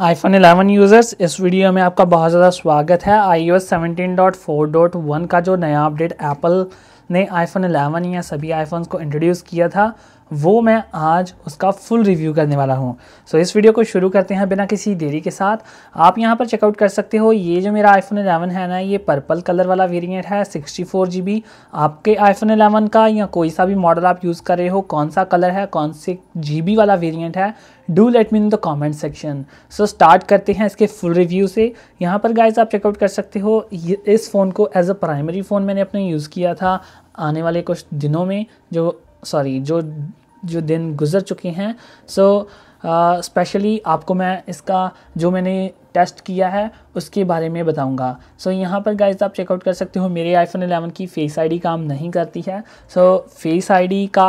iPhone 11 users इस video में आपका बहुत ज़्यादा स्वागत है आई ओ का जो नया अपडेट एप्पल ने आईफोन 11 या सभी आईफोन्स को इंट्रोड्यूस किया था वो मैं आज उसका फुल रिव्यू करने वाला हूँ सो so, इस वीडियो को शुरू करते हैं बिना किसी देरी के साथ आप यहाँ पर चेकआउट कर सकते हो ये जो मेरा आईफोन 11 है ना ये पर्पल कलर वाला वेरिएंट है सिक्सटी फोर जी बी आपके आईफोन 11 का या कोई सा भी मॉडल आप यूज़ कर रहे हो कौन सा कलर है कौन से जी बी वाला वेरियंट है do let me in the comment section so start करते हैं इसके फुल रिव्यू से यहाँ पर गाइज आप चेकआउट कर सकते हो इस फ़ोन को एज अ प्राइमरी फ़ोन मैंने अपने यूज़ किया था आने वाले कुछ दिनों में जो सॉरी जो जो दिन गुजर चुके हैं सो so, स्पेशली uh, आपको मैं इसका जो मैंने टेस्ट किया है उसके बारे में बताऊंगा सो so, यहाँ पर गाइज आप चेकआउट कर सकते हो मेरे आईफोन 11 की फेस आईडी काम नहीं करती है सो so, फेस आईडी का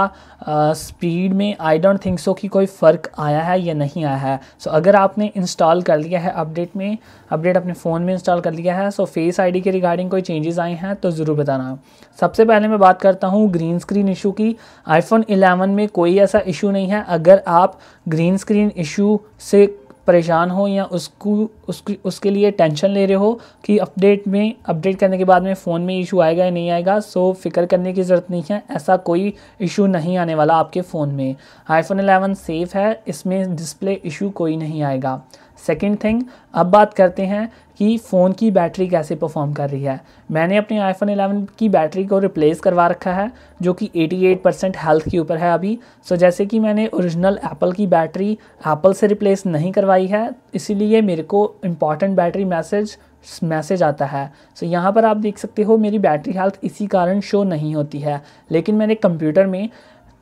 स्पीड में आई डोंट थिंक सो कि कोई फ़र्क आया है या नहीं आया है सो so, अगर आपने इंस्टॉल कर लिया है अपडेट में अपडेट अपने फ़ोन में इंस्टॉल कर लिया है सो फेस आई के रिगार्डिंग कोई चेंजेस आए हैं तो ज़रूर बताना सबसे पहले मैं बात करता हूँ ग्रीन स्क्रीन इशू की आईफोन इलेवन में कोई ऐसा इशू नहीं है अगर आप ग्रीन स्क्रीन इशू से परेशान हो या उसको उसकी उसके लिए टेंशन ले रहे हो कि अपडेट में अपडेट करने के बाद में फ़ोन में इशू आएगा या नहीं आएगा सो फ़िक्र करने की ज़रूरत नहीं है ऐसा कोई इशू नहीं आने वाला आपके फ़ोन में आईफोन 11 सेफ़ है इसमें डिस्प्ले इशू कोई नहीं आएगा सेकेंड थिंग अब बात करते हैं कि फ़ोन की बैटरी कैसे परफॉर्म कर रही है मैंने अपने आईफोन 11 की बैटरी को रिप्लेस करवा रखा है जो कि 88 परसेंट हेल्थ के ऊपर है अभी सो जैसे कि मैंने ओरिजिनल एप्पल की बैटरी एप्पल से रिप्लेस नहीं करवाई है इसीलिए मेरे को इम्पॉर्टेंट बैटरी मैसेज मैसेज आता है सो so, यहाँ पर आप देख सकते हो मेरी बैटरी हेल्थ इसी कारण शो नहीं होती है लेकिन मैंने कंप्यूटर में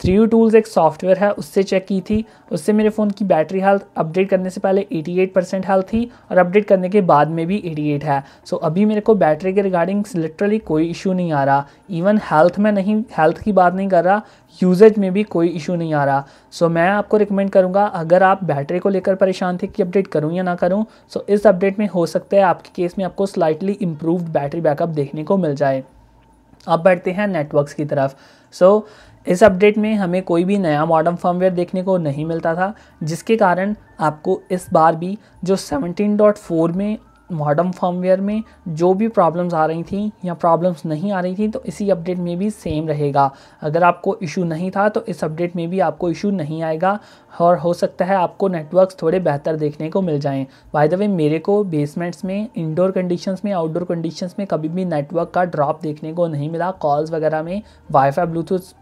थ्री यू टूल्स एक सॉफ्टवेयर है उससे चेक की थी उससे मेरे फ़ोन की बैटरी हेल्थ अपडेट करने से पहले 88 परसेंट हेल्थ थी और अपडेट करने के बाद में भी 88 है सो so, अभी मेरे को बैटरी के रिगार्डिंग लिटरली कोई इशू नहीं आ रहा इवन हेल्थ में नहीं हेल्थ की बात नहीं कर रहा यूजेज में भी कोई इशू नहीं आ रहा सो so, मैं आपको रिकमेंड करूँगा अगर आप बैटरी को लेकर परेशान थे कि अपडेट करूँ या ना करूँ सो so, इस अपडेट में हो सकता है आपके केस में आपको स्लाइटली इम्प्रूव्ड बैटरी बैकअप देखने को मिल जाए अब बढ़ते हैं नेटवर्क्स की तरफ सो so, इस अपडेट में हमें कोई भी नया मॉडर्न फर्मवेयर देखने को नहीं मिलता था जिसके कारण आपको इस बार भी जो 17.4 में मॉडर्न फर्मवेयर में जो भी प्रॉब्लम्स आ रही थी या प्रॉब्लम्स नहीं आ रही थी तो इसी अपडेट में भी सेम रहेगा अगर आपको इशू नहीं था तो इस अपडेट में भी आपको इशू नहीं आएगा और हो सकता है आपको नेटवर्क्स थोड़े बेहतर देखने को मिल जाएं बाय द वे मेरे को बेसमेंट्स में इंडोर कंडीशंस में आउटडोर कंडीशंस में कभी भी नेटवर्क का ड्रॉप देखने को नहीं मिला कॉल्स वगैरह में वाईफाई ब्लूटूथ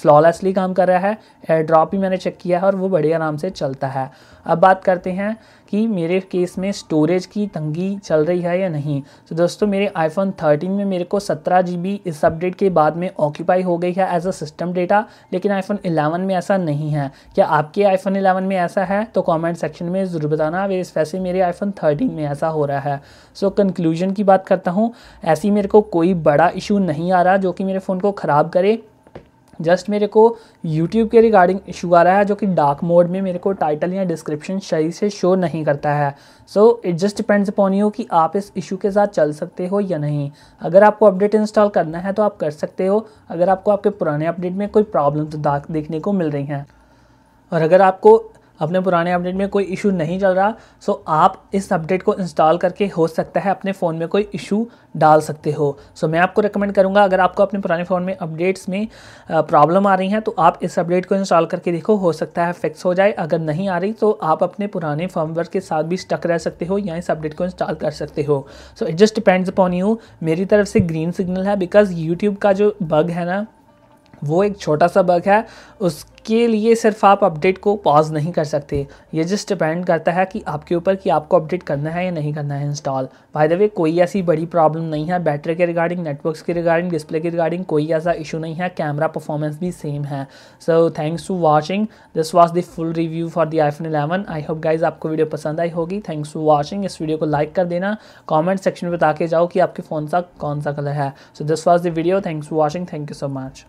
फ्लॉलेसली काम कर रहा है एयर ड्रॉप भी मैंने चेक किया है और वो बड़े आराम से चलता है अब बात करते हैं कि मेरे केस में स्टोरेज की तंगी होगी चल रही है या नहीं तो दोस्तों मेरे आईफोन 13 में मेरे को सत्रह जी इस अपडेट के बाद में ऑक्यूपाई हो गई है एज अ सिस्टम डेटा लेकिन आईफोन 11 में ऐसा नहीं है क्या आपके आईफोन 11 में ऐसा है तो कमेंट सेक्शन में ज़रूर बताना वेस वैसे मेरे आईफोन 13 में ऐसा हो रहा है सो so, कंक्लूजन की बात करता हूँ ऐसी मेरे को कोई बड़ा इशू नहीं आ रहा जो कि मेरे फ़ोन को ख़राब करे जस्ट मेरे को YouTube के रिगार्डिंग इशू आ रहा है जो कि डार्क मोड में मेरे को टाइटल या डिस्क्रिप्शन सही से शो नहीं करता है so it just depends upon you कि आप इस इशू के साथ चल सकते हो या नहीं अगर आपको अपडेट इंस्टॉल करना है तो आप कर सकते हो अगर आपको आपके पुराने अपडेट में कोई प्रॉब्लम देखने को मिल रही हैं और अगर आपको अपने पुराने अपडेट में कोई इशू नहीं चल रहा सो आप इस अपडेट को इंस्टॉल करके हो सकता है अपने फ़ोन में कोई इशू डाल सकते हो सो मैं आपको रिकमेंड करूँगा अगर आपको अपने पुराने फ़ोन में अपडेट्स में प्रॉब्लम आ रही है तो आप इस अपडेट को इंस्टॉल करके देखो हो सकता है फिक्स हो जाए अगर नहीं आ रही तो आप अपने पुराने फॉर्मवर्क के साथ भी स्टक रह सकते हो या इस अपडेट को इंस्टॉल कर सकते हो so it just depends upon you मेरी तरफ से ग्रीन सिग्नल है बिकॉज यूट्यूब का जो बग है ना वो एक छोटा सा बग है उसके लिए सिर्फ आप अपडेट को पॉज नहीं कर सकते ये जस्ट डिपेंड करता है कि आपके ऊपर कि आपको अपडेट करना है या नहीं करना है इंस्टॉल बाय द वे कोई ऐसी बड़ी प्रॉब्लम नहीं है बैटरी के रिगार्डिंग नेटवर्क्स के रिगार्डिंग डिस्प्ले के रिगार्डिंग कोई ऐसा इशू नहीं है कैमरा परफॉर्मेंस भी सेम है so thanks to watching this was the full review for the iPhone eleven I hope guys आपको वीडियो पसंद आई होगी थैंक्स टू वॉचिंग इस वीडियो को लाइक कर देना कॉमेंट सेक्शन में बता के जाओ कि आपके फ़ोन सा कौन सा कलर है so this was the video thanks to watching thank you so much